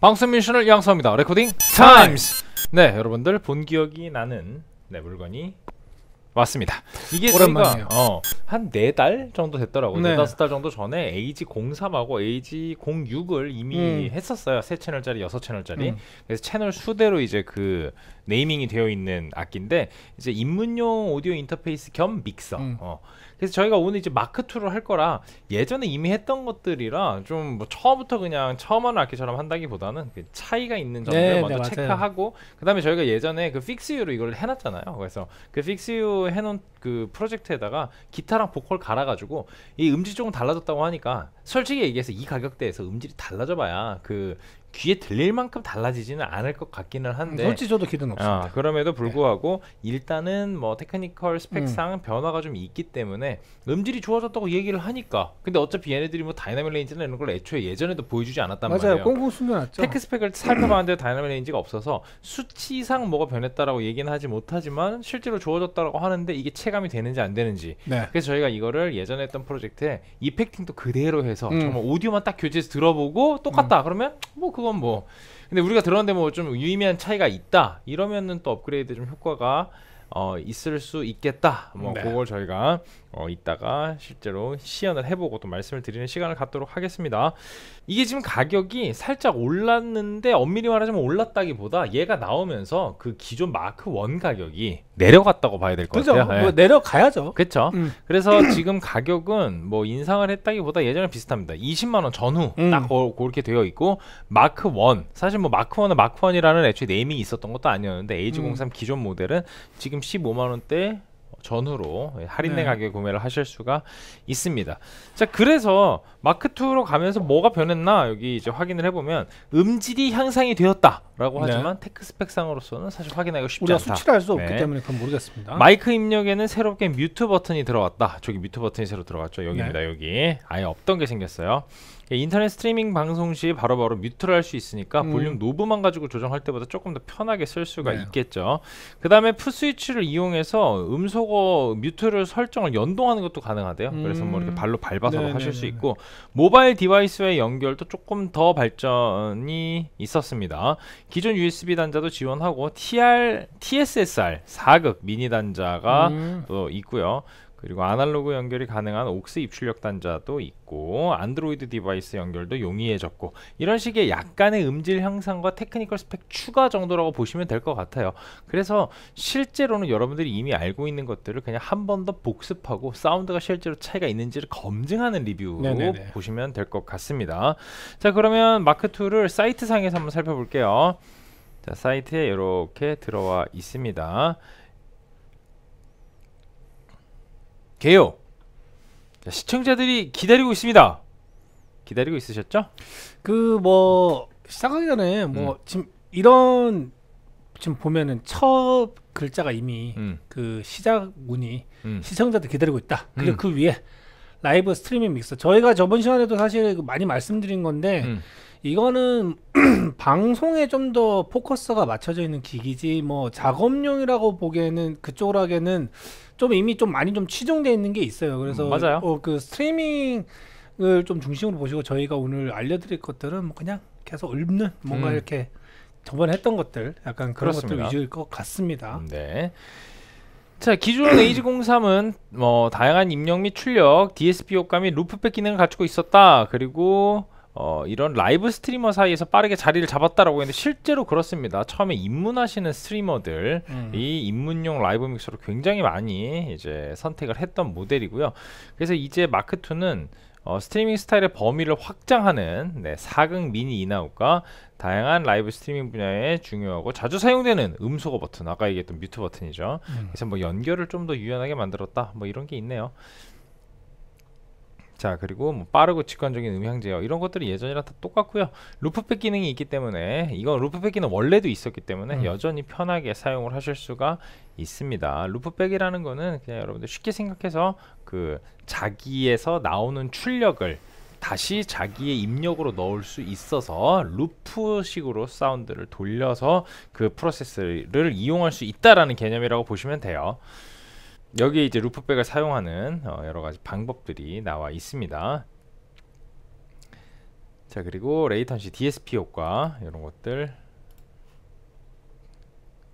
방송 미션을 양성합니다. 레코딩 타임스. 네, 여러분들 본 기억이 나는 네, 물건이 왔습니다. 이게 오랜만이에요. 어, 한네달 정도 됐더라고요. 네, 네. 다섯 달 정도 전에 AG03하고 AG06을 이미 음. 했었어요. 세 채널짜리, 여섯 채널짜리. 음. 그래서 채널 수대로 이제 그 네이밍이 되어 있는 악기인데 이제 입문용 오디오 인터페이스 겸 믹서. 음. 어. 그래서 저희가 오늘 이제 마크 2를 할 거라 예전에 이미 했던 것들이라 좀 뭐 처음부터 그냥 처음 하는 악기처럼 한다기보다는 그 차이가 있는 점들 네, 먼저 네, 체크하고 그다음에 저희가 예전에 그 픽스유로 이걸 해놨잖아요. 그래서 그 픽스유 해놓은 그 프로젝트에다가 기타랑 보컬 갈아가지고 이 음질 조금 달라졌다고 하니까 솔직히 얘기해서 이 가격대에서 음질이 달라져봐야 그 귀에 들릴 만큼 달라지지는 않을 것 같기는 한데 솔직히 저도 기대는 아, 없습니다. 어, 그럼에도 네. 불구하고 네. 일단은 뭐 테크니컬 스펙상 음. 변화가 좀 있기 때문에 음질이 좋아졌다고 얘기를 하니까 근데 어차피 얘네들이 뭐 다이나믹 레인지나 이런 걸 애초에 예전에도 보여주지 않았단 맞아요. 말이에요. 꽁꽁 숨겨놨죠. 테크 스펙을 살펴봤는데 다이나믹 레인지가 없어서 수치상 뭐가 변했다라고 얘기는 하지 못하지만 실제로 좋아졌다고 라 하는데 이게 체감이 되는지 안 되는지 네. 그래서 저희가 이거를 예전에 했던 프로젝트에 이펙팅도 그대로 해서 음. 정말 오디오만 딱 교체해서 들어보고 똑같다 음. 그러면 뭐 그건 뭐 근데 우리가 들었는데 뭐 좀 유의미한 차이가 있다 이러면은 또 업그레이드 좀 효과가 어, 있을 수 있겠다. 뭐 네. 그걸 저희가 어, 이따가 실제로 시연을 해보고 또 말씀을 드리는 시간을 갖도록 하겠습니다. 이게 지금 가격이 살짝 올랐는데 엄밀히 말하자면 올랐다기보다 얘가 나오면서 그 기존 마크 1 가격이 내려갔다고 봐야 될 것 같아요. 네. 뭐 내려가야죠. 그렇죠. 음. 그래서 지금 가격은 뭐 인상을 했다기보다 예전에 비슷합니다. 20만 원 전후 음. 딱 어, 그렇게 되어 있고 마크 1 사실 뭐 마크 1은 마크 1이라는 애초에 네이밍이 있었던 것도 아니었는데 H03 음. 기존 모델은 지금 지금 15만원대 전후로 할인된 네. 가격에 구매를 하실 수가 있습니다. 자, 그래서 마크2로 가면서 뭐가 변했나 여기 이제 확인을 해보면 음질이 향상이 되었다라고 네. 하지만 테크 스펙상으로서는 사실 확인하기가 쉽지 우리가 않다. 수치를 알 수 없기 네. 때문에 그건 모르겠습니다. 마이크 입력에는 새롭게 뮤트 버튼이 들어왔다. 저기 뮤트 버튼이 새로 들어갔죠. 여기입니다. 네. 여기 아예 없던 게 생겼어요. 예, 인터넷 스트리밍 방송 시 바로바로 뮤트를 할 수 있으니까 음. 볼륨 노브만 가지고 조정할 때보다 조금 더 편하게 쓸 수가 네. 있겠죠. 그 다음에 풋스위치를 이용해서 음소거 뮤트를 설정을 연동하는 것도 가능하대요. 음. 그래서 뭐 이렇게 음. 발로 밟아서 네, 하실 네, 수 네, 네. 있고 모바일 디바이스와의 연결도 조금 더 발전이 있었습니다. 기존 USB 단자도 지원하고 TR, TSSR 4극 미니 단자가 음. 또 있고요. 그리고 아날로그 연결이 가능한 옥스 입출력 단자도 있고 안드로이드 디바이스 연결도 용이해졌고 이런 식의 약간의 음질 향상과 테크니컬 스펙 추가 정도라고 보시면 될 것 같아요 그래서 실제로는 여러분들이 이미 알고 있는 것들을 그냥 한 번 더 복습하고 사운드가 실제로 차이가 있는지를 검증하는 리뷰로 네네네. 보시면 될 것 같습니다 자 그러면 마크2를 사이트 상에서 한번 살펴볼게요 자 사이트에 이렇게 들어와 있습니다 개요 자, 시청자들이 기다리고 있습니다. 기다리고 있으셨죠? 그 뭐 시작하기 전에 뭐 음. 지금 이런 지금 보면은 첫 글자가 이미 음. 그 시작 문이 음. 시청자들 기다리고 있다. 그리고 음. 그 위에 라이브 스트리밍 믹서 저희가 저번 시간에도 사실 그 많이 말씀드린 건데 음. 이거는 방송에 좀 더 포커스가 맞춰져 있는 기기지 뭐 작업용이라고 보기에는 그쪽으로 하기에는 좀 이미 좀 많이 좀 치중돼 있는 게 있어요. 그래서 음, 맞아요. 어, 그 스트리밍을 좀 중심으로 보시고 저희가 오늘 알려드릴 것들은 뭐 그냥 계속 읊는 뭔가 음. 이렇게 저번에 했던 것들 약간 그런 그렇습니다. 것들 위주일 것 같습니다. 음, 네. 자 기존 에이지 0 3은뭐 다양한 입력 및 출력, DSP 효과 및 루프백 기능을 갖추고 있었다. 그리고 어, 이런 라이브 스트리머 사이에서 빠르게 자리를 잡았다라고 했는데 실제로 그렇습니다. 처음에 입문하시는 스트리머들이 음. 입문용 라이브 믹서로 굉장히 많이 이제 선택을 했던 모델이고요. 그래서 이제 마크 2는 어, 스트리밍 스타일의 범위를 확장하는 네, 4극 미니 인아웃과 다양한 라이브 스트리밍 분야에 중요하고 자주 사용되는 음소거 버튼 아까 얘기했던 뮤트 버튼이죠. 음. 그래서 뭐 연결을 좀 더 유연하게 만들었다 뭐 이런 게 있네요. 자 그리고 뭐 빠르고 직관적인 음향 제어 이런 것들이 예전이랑 다 똑같고요 루프백 기능이 있기 때문에 이건 루프백 기능 원래도 있었기 때문에 음. 여전히 편하게 사용을 하실 수가 있습니다 루프백이라는 거는 그냥 여러분들 쉽게 생각해서 그 자기에서 나오는 출력을 다시 자기의 입력으로 넣을 수 있어서 루프식으로 사운드를 돌려서 그 프로세스를 이용할 수 있다라는 개념이라고 보시면 돼요 여기에 이제 루프백을 사용하는 어, 여러가지 방법들이 나와 있습니다 자 그리고 레이턴시 DSP 효과 이런 것들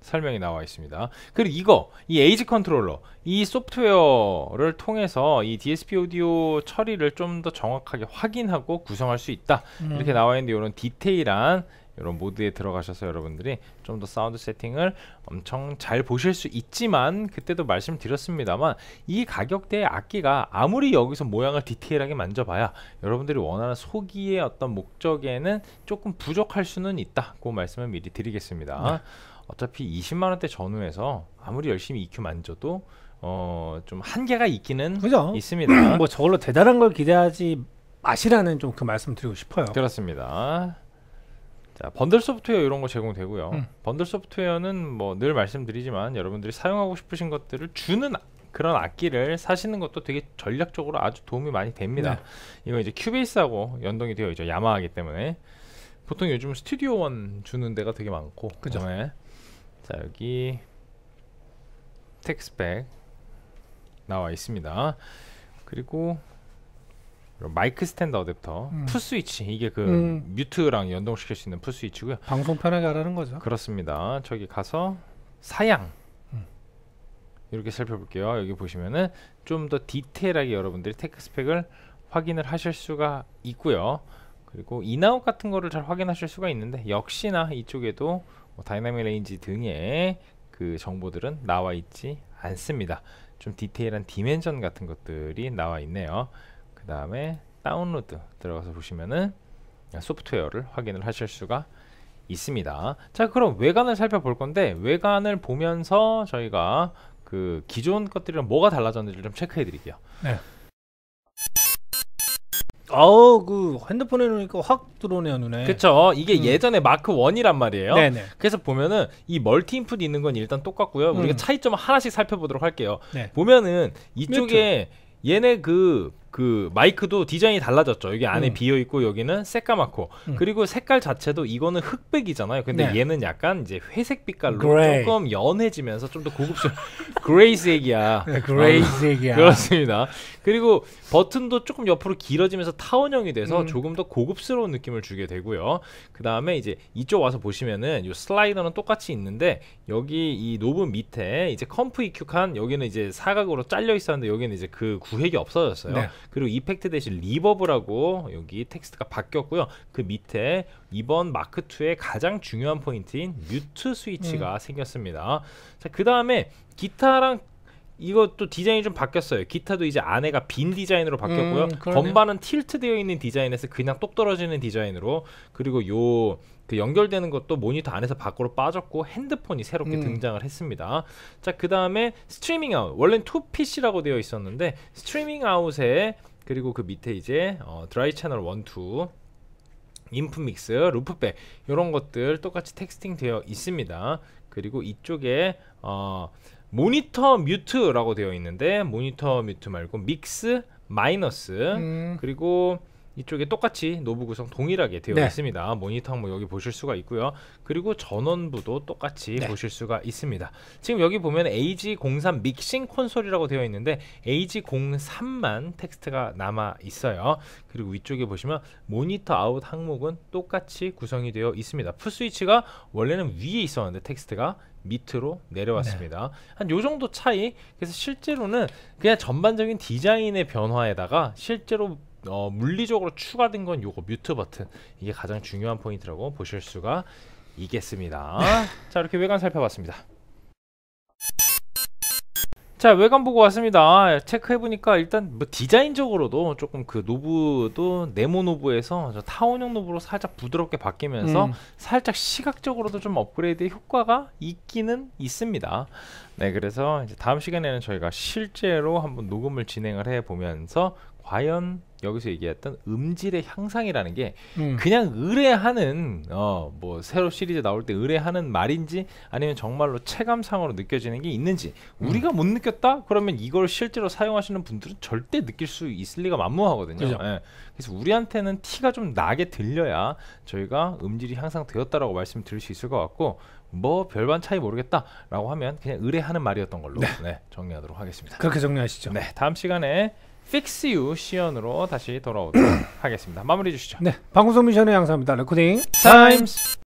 설명이 나와 있습니다 그리고 이거 이 에이지 컨트롤러 이 소프트웨어를 통해서 이 DSP 오디오 처리를 좀 더 정확하게 확인하고 구성할 수 있다 음. 이렇게 나와 있는데 이런 디테일한 이런 모드에 들어가셔서 여러분들이 좀 더 사운드 세팅을 엄청 잘 보실 수 있지만 그때도 말씀드렸습니다만 이 가격대의 악기가 아무리 여기서 모양을 디테일하게 만져봐야 여러분들이 원하는 소기의 어떤 목적에는 조금 부족할 수는 있다고 말씀을 미리 드리겠습니다 네. 어차피 20만원대 전후에서 아무리 열심히 EQ 만져도 어 좀 한계가 있기는 그죠? 있습니다 뭐 저걸로 대단한 걸 기대하지 마시라는 좀 그 말씀 드리고 싶어요 그렇습니다 자, 번들 소프트웨어 이런 거 제공되고요. 음. 번들 소프트웨어는 뭐 늘 말씀드리지만 여러분들이 사용하고 싶으신 것들을 주는 그런 악기를 사시는 것도 되게 전략적으로 아주 도움이 많이 됩니다. 네. 이거 이제 큐베이스하고 연동이 되어 있죠. 야마하기 때문에. 보통 요즘 스튜디오 원 주는 데가 되게 많고. 그죠. 네. 자, 여기 텍스백 나와 있습니다. 그리고 마이크 스탠드 어댑터, 음. 푸 스위치 이게 그 음. 뮤트랑 연동시킬 수 있는 풀 스위치고요. 방송 편하게 하라는 거죠. 그렇습니다. 저기 가서 사양 음. 이렇게 살펴볼게요. 여기 보시면은 좀 더 디테일하게 여러분들이 테크 스펙을 확인을 하실 수가 있고요. 그리고 인아웃 같은 거를 잘 확인하실 수가 있는데 역시나 이쪽에도 뭐 다이나믹 레인지 등의 그 정보들은 나와 있지 않습니다. 좀 디테일한 디멘전 같은 것들이 나와 있네요. 그 다음에 다운로드 들어가서 보시면은 소프트웨어를 확인을 하실 수가 있습니다 자 그럼 외관을 살펴볼 건데 외관을 보면서 저희가 그 기존 것들이랑 뭐가 달라졌는지 좀 체크해 드릴게요 네. 아우 그 핸드폰에 놓으니까 확 들어오네요 눈에 그쵸 이게 음. 예전에 마크 1이란 말이에요 네네. 네. 그래서 보면은 이 멀티 인풋 있는 건 일단 똑같고요 음. 우리가 차이점 하나씩 살펴보도록 할게요 네. 보면은 이쪽에 뮤트. 얘네 그그 마이크도 디자인이 달라졌죠. 여기 안에 음. 비어 있고 여기는 새까맣고 음. 그리고 색깔 자체도 이거는 흑백이잖아요. 근데 네. 얘는 약간 이제 회색 빛깔로 그레이. 조금 연해지면서 좀 더 고급스러운 그레이색이야. 네, 그레이색이야. 아, 그렇습니다. 그리고 버튼도 조금 옆으로 길어지면서 타원형이 돼서 음. 조금 더 고급스러운 느낌을 주게 되고요. 그 다음에 이제 이쪽 와서 보시면은 이 슬라이더는 똑같이 있는데 여기 이 노브 밑에 이제 컴프 EQ 칸 여기는 이제 사각으로 잘려 있었는데 여기는 이제 그 구획이 없어졌어요. 네. 그리고 이펙트 대신 리버브라고 여기 텍스트가 바뀌었고요. 그 밑에 이번 마크 2의 가장 중요한 포인트인 뮤트 스위치가 음. 생겼습니다. 자, 그 다음에 기타랑 이것도 디자인이 좀 바뀌었어요. 기타도 이제 안에가 빈 디자인으로 바뀌었고요. 음, 건반은 틸트 되어 있는 디자인에서 그냥 똑 떨어지는 디자인으로 그리고 요그 연결되는 것도 모니터 안에서 밖으로 빠졌고 핸드폰이 새롭게 음. 등장을 했습니다. 자, 그다음에 스트리밍 아웃. 원래는 투피시라고 되어 있었는데 스트리밍 아웃에 그리고 그 밑에 이제 어, 드라이 채널 1, 2 인풋 믹스, 루프백 이런 것들 똑같이 텍스팅 되어 있습니다. 그리고 이쪽에 어 모니터 뮤트라고 되어 있는데 모니터 뮤트 말고 믹스 마이너스 음. 그리고 이쪽에 똑같이 노브 구성 동일하게 되어 네. 있습니다. 모니터 항목 여기 보실 수가 있고요. 그리고 전원부도 똑같이 네. 보실 수가 있습니다. 지금 여기 보면 AG03 믹싱 콘솔이라고 되어 있는데 AG03만 텍스트가 남아 있어요. 그리고 위쪽에 보시면 모니터 아웃 항목은 똑같이 구성이 되어 있습니다. 풀 스위치가 원래는 위에 있었는데 텍스트가 밑으로 내려왔습니다. 네. 한요 정도 차이. 그래서 실제로는 그냥 전반적인 디자인의 변화에다가 실제로 어, 물리적으로 추가된 건 요거 뮤트 버튼 이게 가장 중요한 포인트라고 보실 수가 있겠습니다 네. 자 이렇게 외관 살펴봤습니다 자 외관 보고 왔습니다 아, 체크해보니까 일단 뭐 디자인적으로도 조금 그 노브도 네모 노브에서 타원형 노브로 살짝 부드럽게 바뀌면서 음. 살짝 시각적으로도 좀 업그레이드의 효과가 있기는 있습니다 네, 그래서 이제 다음 시간에는 저희가 실제로 한번 녹음을 진행을 해 보면서 과연 여기서 얘기했던 음질의 향상이라는 게 음. 그냥 의뢰하는 어 뭐 새로 시리즈 나올 때 의뢰하는 말인지 아니면 정말로 체감상으로 느껴지는 게 있는지 음. 우리가 못 느꼈다 그러면 이걸 실제로 사용하시는 분들은 절대 느낄 수 있을 리가 만무하거든요. 그렇죠. 예. 그래서 우리한테는 티가 좀 나게 들려야 저희가 음질이 향상되었다라고 말씀드릴 수 있을 것 같고 뭐 별반 차이 모르겠다라고 하면 그냥 의뢰하는 말이었던 걸로 네. 네, 정리하도록 하겠습니다. 그렇게 정리하시죠. 네, 다음 시간에 픽스 유 시연으로 다시 돌아오도록 하겠습니다. 마무리 주시죠. 네, 방송 미션의 양사입니다. 레코딩 타임스.